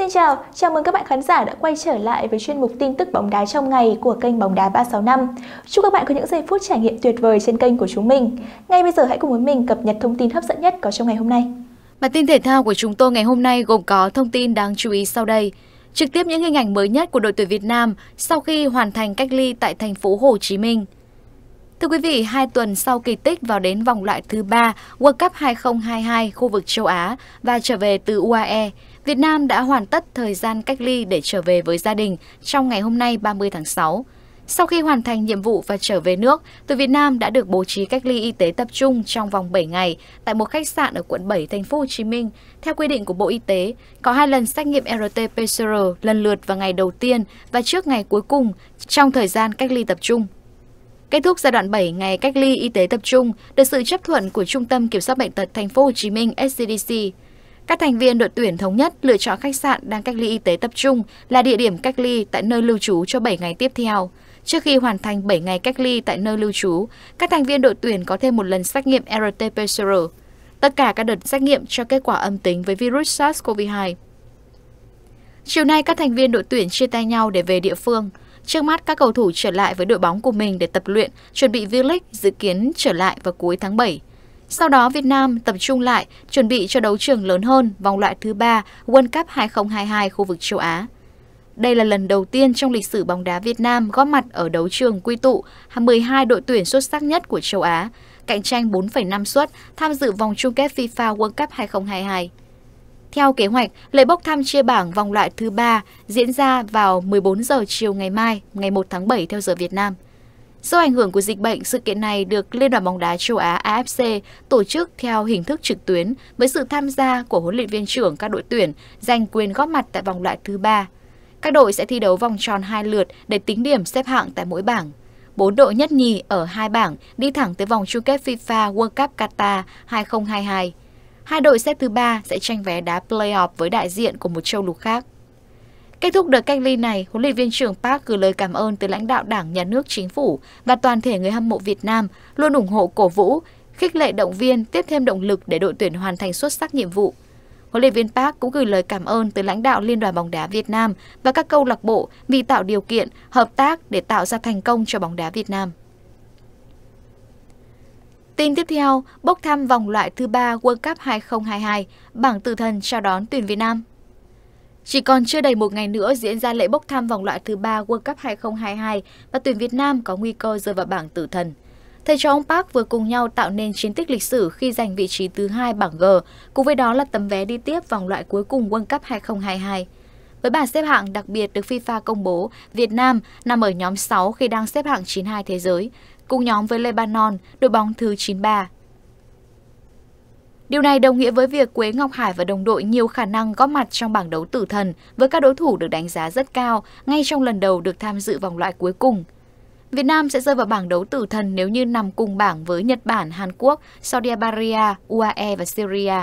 Xin chào, chào mừng các bạn khán giả đã quay trở lại với chuyên mục tin tức bóng đá trong ngày của kênh Bóng đá 365. Chúc các bạn có những giây phút trải nghiệm tuyệt vời trên kênh của chúng mình. Ngay bây giờ hãy cùng với mình cập nhật thông tin hấp dẫn nhất có trong ngày hôm nay. Bản tin thể thao của chúng tôi ngày hôm nay gồm có thông tin đáng chú ý sau đây. Trực tiếp những hình ảnh mới nhất của đội tuyển Việt Nam sau khi hoàn thành cách ly tại thành phố Hồ Chí Minh. Thưa quý vị, hai tuần sau kỳ tích vào đến vòng loại thứ ba World Cup 2022 khu vực châu Á và trở về từ UAE, Việt Nam đã hoàn tất thời gian cách ly để trở về với gia đình trong ngày hôm nay 30 tháng 6. Sau khi hoàn thành nhiệm vụ và trở về nước, từ Việt Nam đã được bố trí cách ly y tế tập trung trong vòng 7 ngày tại một khách sạn ở quận 7 thành phố Hồ Chí Minh. Theo quy định của Bộ Y tế, có hai lần xét nghiệm RT-PCR lần lượt vào ngày đầu tiên và trước ngày cuối cùng trong thời gian cách ly tập trung. Kết thúc giai đoạn 7 ngày cách ly y tế tập trung được sự chấp thuận của Trung tâm Kiểm soát bệnh tật thành phố Hồ Chí Minh SCDC. Các thành viên đội tuyển thống nhất lựa chọn khách sạn đang cách ly y tế tập trung là địa điểm cách ly tại nơi lưu trú cho 7 ngày tiếp theo. Trước khi hoàn thành 7 ngày cách ly tại nơi lưu trú, các thành viên đội tuyển có thêm một lần xét nghiệm RT-PCR. Tất cả các đợt xét nghiệm cho kết quả âm tính với virus SARS-CoV-2. Chiều nay, các thành viên đội tuyển chia tay nhau để về địa phương. Trước mắt, các cầu thủ trở lại với đội bóng của mình để tập luyện, chuẩn bị V-League dự kiến trở lại vào cuối tháng 7. Sau đó Việt Nam tập trung lại chuẩn bị cho đấu trường lớn hơn vòng loại thứ 3 World Cup 2022 khu vực châu Á. Đây là lần đầu tiên trong lịch sử bóng đá Việt Nam góp mặt ở đấu trường quy tụ 12 đội tuyển xuất sắc nhất của châu Á, cạnh tranh 4,5 suất tham dự vòng chung kết FIFA World Cup 2022. Theo kế hoạch, lễ bốc thăm chia bảng vòng loại thứ 3 diễn ra vào 14 giờ chiều ngày mai, ngày 1 tháng 7 theo giờ Việt Nam. Do ảnh hưởng của dịch bệnh, sự kiện này được Liên đoàn bóng đá châu Á AFC tổ chức theo hình thức trực tuyến với sự tham gia của huấn luyện viên trưởng các đội tuyển giành quyền góp mặt tại vòng loại thứ ba. Các đội sẽ thi đấu vòng tròn hai lượt để tính điểm xếp hạng tại mỗi bảng. Bốn đội nhất nhì ở hai bảng đi thẳng tới vòng chung kết FIFA World Cup Qatar 2022. Hai đội xếp thứ ba sẽ tranh vé đá playoff với đại diện của một châu lục khác. Kết thúc đợt cách ly này, huấn luyện viên trưởng Park gửi lời cảm ơn tới lãnh đạo Đảng, Nhà nước, Chính phủ và toàn thể người hâm mộ Việt Nam luôn ủng hộ cổ vũ, khích lệ động viên, tiếp thêm động lực để đội tuyển hoàn thành xuất sắc nhiệm vụ. Huấn luyện viên Park cũng gửi lời cảm ơn tới lãnh đạo Liên đoàn bóng đá Việt Nam và các câu lạc bộ vì tạo điều kiện, hợp tác để tạo ra thành công cho bóng đá Việt Nam. Tin tiếp theo, bốc thăm vòng loại thứ 3 World Cup 2022, bảng tử thần chào đón tuyển Việt Nam. Chỉ còn chưa đầy một ngày nữa diễn ra lễ bốc thăm vòng loại thứ ba World Cup 2022 và tuyển Việt Nam có nguy cơ rơi vào bảng tử thần. Thầy trò ông Park vừa cùng nhau tạo nên chiến tích lịch sử khi giành vị trí thứ hai bảng G, cùng với đó là tấm vé đi tiếp vòng loại cuối cùng World Cup 2022. Với bảng xếp hạng đặc biệt được FIFA công bố, Việt Nam nằm ở nhóm 6 khi đang xếp hạng 92 thế giới, cùng nhóm với Lebanon, đội bóng thứ 93. Điều này đồng nghĩa với việc Quế Ngọc Hải và đồng đội nhiều khả năng góp mặt trong bảng đấu tử thần với các đối thủ được đánh giá rất cao ngay trong lần đầu được tham dự vòng loại cuối cùng. Việt Nam sẽ rơi vào bảng đấu tử thần nếu như nằm cùng bảng với Nhật Bản, Hàn Quốc, Saudi Arabia, UAE và Syria.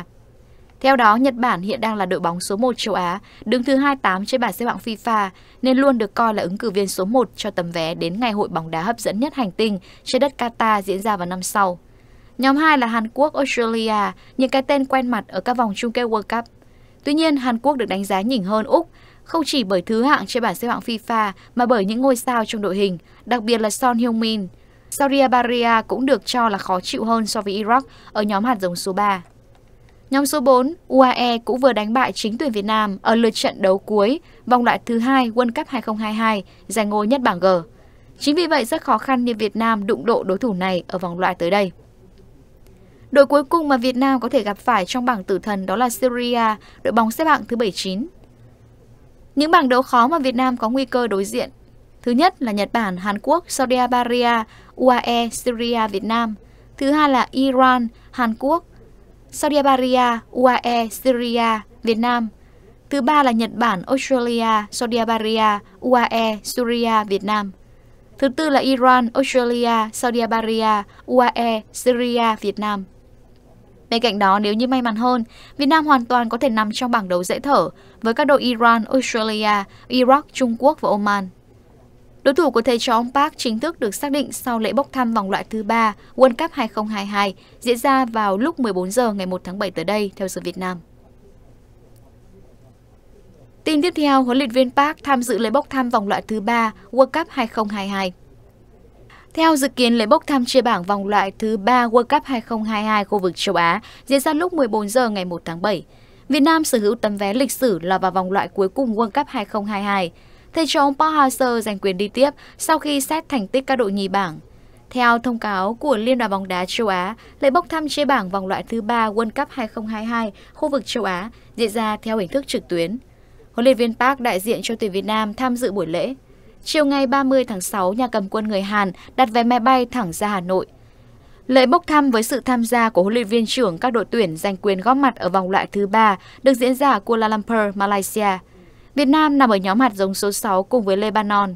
Theo đó, Nhật Bản hiện đang là đội bóng số 1 châu Á, đứng thứ 28 trên bảng xếp hạng FIFA, nên luôn được coi là ứng cử viên số 1 cho tấm vé đến ngày hội bóng đá hấp dẫn nhất hành tinh trên đất Qatar diễn ra vào năm sau. Nhóm 2 là Hàn Quốc, Australia, những cái tên quen mặt ở các vòng chung kết World Cup. Tuy nhiên, Hàn Quốc được đánh giá nhỉnh hơn Úc, không chỉ bởi thứ hạng trên bảng xếp hạng FIFA mà bởi những ngôi sao trong đội hình, đặc biệt là Son Heung-min. Saudi Arabia cũng được cho là khó chịu hơn so với Iraq ở nhóm hạt giống số 3. Nhóm số 4, UAE cũng vừa đánh bại chính tuyển Việt Nam ở lượt trận đấu cuối vòng loại thứ hai World Cup 2022 giành ngôi nhất bảng G. Chính vì vậy rất khó khăn để Việt Nam đụng độ đối thủ này ở vòng loại tới đây. Đội cuối cùng mà Việt Nam có thể gặp phải trong bảng tử thần đó là Syria, đội bóng xếp hạng thứ 79. Những bảng đấu khó mà Việt Nam có nguy cơ đối diện. Thứ nhất là Nhật Bản, Hàn Quốc, Saudi Arabia, UAE, Syria, Việt Nam. Thứ hai là Iran, Hàn Quốc, Saudi Arabia, UAE, Syria, Việt Nam. Thứ ba là Nhật Bản, Australia, Saudi Arabia, UAE, Syria, Việt Nam. Thứ tư là Iran, Australia, Saudi Arabia, UAE, Syria, Việt Nam. Bên cạnh đó, nếu như may mắn hơn, Việt Nam hoàn toàn có thể nằm trong bảng đấu dễ thở với các đội Iran, Australia, Iraq, Trung Quốc và Oman. Đối thủ của thầy trò ông Park chính thức được xác định sau lễ bốc thăm vòng loại thứ 3 World Cup 2022 diễn ra vào lúc 14 giờ ngày 1 tháng 7 tới đây theo giờ Việt Nam. Tin tiếp theo, huấn luyện viên Park tham dự lễ bốc thăm vòng loại thứ 3 World Cup 2022. Theo dự kiến, lễ bốc thăm chia bảng vòng loại thứ 3 World Cup 2022 khu vực châu Á diễn ra lúc 14 giờ ngày 1 tháng 7. Việt Nam sở hữu tấm vé lịch sử là vào vòng loại cuối cùng World Cup 2022. Thầy trò ông Park Hang-seo giành quyền đi tiếp sau khi xét thành tích các đội nhì bảng. Theo thông cáo của Liên đoàn bóng đá châu Á, lễ bốc thăm chia bảng vòng loại thứ 3 World Cup 2022 khu vực châu Á diễn ra theo hình thức trực tuyến. Huấn luyện viên Park đại diện cho tuyển Việt Nam tham dự buổi lễ. Chiều ngày 30 tháng 6, nhà cầm quân người Hàn đặt vé máy bay thẳng ra Hà Nội. Lễ bốc thăm với sự tham gia của huấn luyện viên trưởng các đội tuyển giành quyền góp mặt ở vòng loại thứ ba được diễn ra ở Kuala Lumpur, Malaysia. Việt Nam nằm ở nhóm hạt giống số 6 cùng với Lebanon.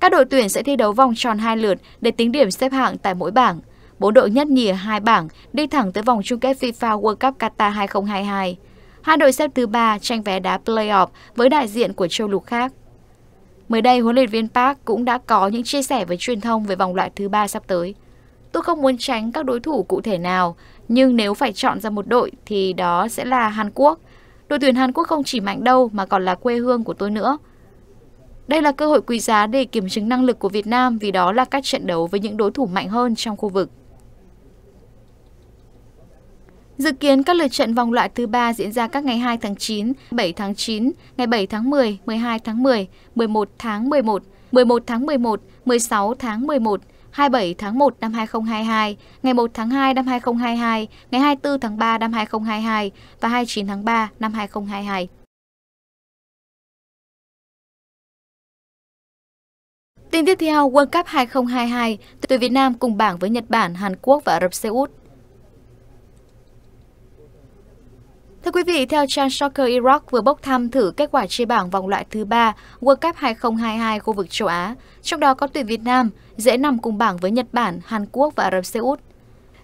Các đội tuyển sẽ thi đấu vòng tròn hai lượt để tính điểm xếp hạng tại mỗi bảng. Bốn đội nhất nhì ở hai bảng đi thẳng tới vòng chung kết FIFA World Cup Qatar 2022. Hai đội xếp thứ ba tranh vé đá playoff với đại diện của châu lục khác. Mới đây, huấn luyện viên Park cũng đã có những chia sẻ với truyền thông về vòng loại thứ ba sắp tới. Tôi không muốn tránh các đối thủ cụ thể nào, nhưng nếu phải chọn ra một đội thì đó sẽ là Hàn Quốc. Đội tuyển Hàn Quốc không chỉ mạnh đâu mà còn là quê hương của tôi nữa. Đây là cơ hội quý giá để kiểm chứng năng lực của Việt Nam vì đó là cách trận đấu với những đối thủ mạnh hơn trong khu vực. Dự kiến các lượt trận vòng loại thứ 3 diễn ra các ngày 2 tháng 9, 7 tháng 9, ngày 7 tháng 10, 12 tháng 10, 11 tháng 11, 11 tháng 11, 16 tháng 11, 27 tháng 1 năm 2022, ngày 1 tháng 2 năm 2022, ngày 24 tháng 3 năm 2022 và 29 tháng 3 năm 2022. Tin tiếp theo, World Cup 2022, tuyển Việt Nam cùng bảng với Nhật Bản, Hàn Quốc và Ả Rập Xê Út. Thưa quý vị, theo trang Soccer Iraq vừa bốc thăm thử kết quả chia bảng vòng loại thứ 3 World Cup 2022 khu vực châu Á, trong đó có tuyển Việt Nam, dễ nằm cùng bảng với Nhật Bản, Hàn Quốc và Ả Rập Xê Út.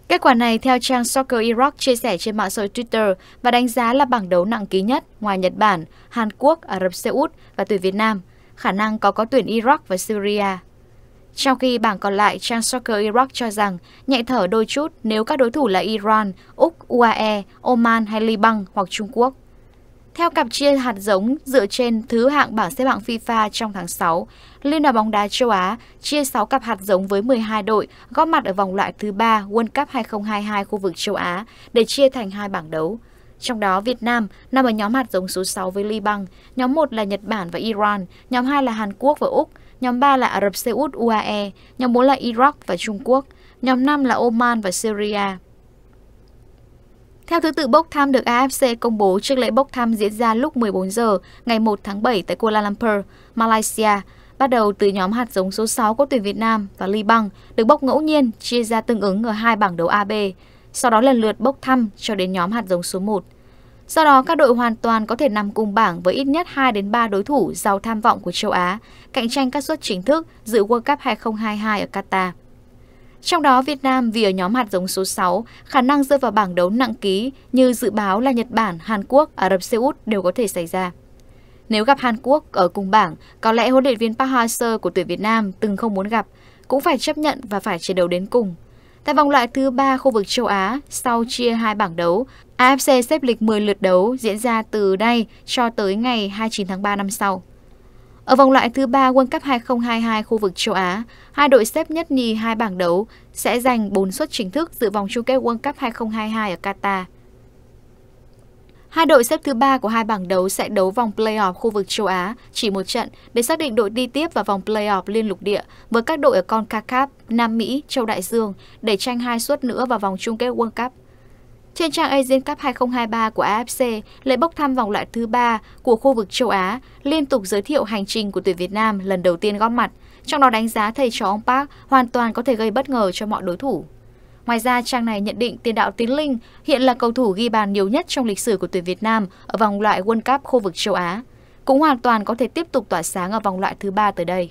Kết quả này theo trang Soccer Iraq chia sẻ trên mạng xã hội Twitter và đánh giá là bảng đấu nặng ký nhất ngoài Nhật Bản, Hàn Quốc, Ả Rập Xê Út và tuyển Việt Nam, khả năng có có tuyển Iraq và Syria. Trong khi bảng còn lại, trang soccer Iraq cho rằng nhạy thở đôi chút nếu các đối thủ là Iran, Úc, UAE, Oman hay Liban hoặc Trung Quốc. Theo cặp chia hạt giống dựa trên thứ hạng bảng xếp hạng FIFA trong tháng 6, Liên đoàn bóng đá châu Á chia 6 cặp hạt giống với 12 đội góp mặt ở vòng loại thứ 3 World Cup 2022 khu vực châu Á để chia thành hai bảng đấu. Trong đó, Việt Nam nằm ở nhóm hạt giống số 6 với Liban, nhóm 1 là Nhật Bản và Iran, nhóm 2 là Hàn Quốc và Úc, nhóm 3 là Ả Rập Xê Út UAE, nhóm 4 là Iraq và Trung Quốc, nhóm 5 là Oman và Syria. Theo thứ tự bốc thăm được AFC công bố trước lễ bốc thăm diễn ra lúc 14 giờ ngày 1 tháng 7 tại Kuala Lumpur, Malaysia, bắt đầu từ nhóm hạt giống số 6 của tuyển Việt Nam và Liban được bốc ngẫu nhiên chia ra tương ứng ở hai bảng đấu AB, sau đó lần lượt bốc thăm cho đến nhóm hạt giống số 1. Do đó, các đội hoàn toàn có thể nằm cùng bảng với ít nhất 2 đến 3 đối thủ giàu tham vọng của châu Á, cạnh tranh các suất chính thức dự World Cup 2022 ở Qatar. Trong đó, Việt Nam vì ở nhóm hạt giống số 6, khả năng rơi vào bảng đấu nặng ký như dự báo là Nhật Bản, Hàn Quốc, Ả Rập Xê Út đều có thể xảy ra. Nếu gặp Hàn Quốc ở cùng bảng, có lẽ huấn luyện viên Park Hang-seo của tuyển Việt Nam từng không muốn gặp, cũng phải chấp nhận và phải chiến đấu đến cùng. Tại vòng loại thứ ba khu vực châu Á, sau chia hai bảng đấu, AFC xếp lịch 10 lượt đấu diễn ra từ nay cho tới ngày 29 tháng 3 năm sau. Ở vòng loại thứ 3 World Cup 2022 khu vực châu Á, hai đội xếp nhất nhì hai bảng đấu sẽ giành 4 suất chính thức dự vòng chung kết World Cup 2022 ở Qatar. Hai đội xếp thứ ba của hai bảng đấu sẽ đấu vòng playoff khu vực châu Á chỉ một trận để xác định đội đi tiếp vào vòng playoff liên lục địa với các đội ở CONCACAF, Nam Mỹ, châu Đại Dương để tranh hai suất nữa vào vòng chung kết World Cup. Trên trang Asian Cup 2023 của AFC, lễ bốc thăm vòng loại thứ ba của khu vực châu Á liên tục giới thiệu hành trình của tuyển Việt Nam lần đầu tiên góp mặt, trong đó đánh giá thầy trò ông Park hoàn toàn có thể gây bất ngờ cho mọi đối thủ. Ngoài ra, trang này nhận định tiền đạo Tiến Linh hiện là cầu thủ ghi bàn nhiều nhất trong lịch sử của tuyển Việt Nam ở vòng loại World Cup khu vực châu Á, cũng hoàn toàn có thể tiếp tục tỏa sáng ở vòng loại thứ ba tới đây.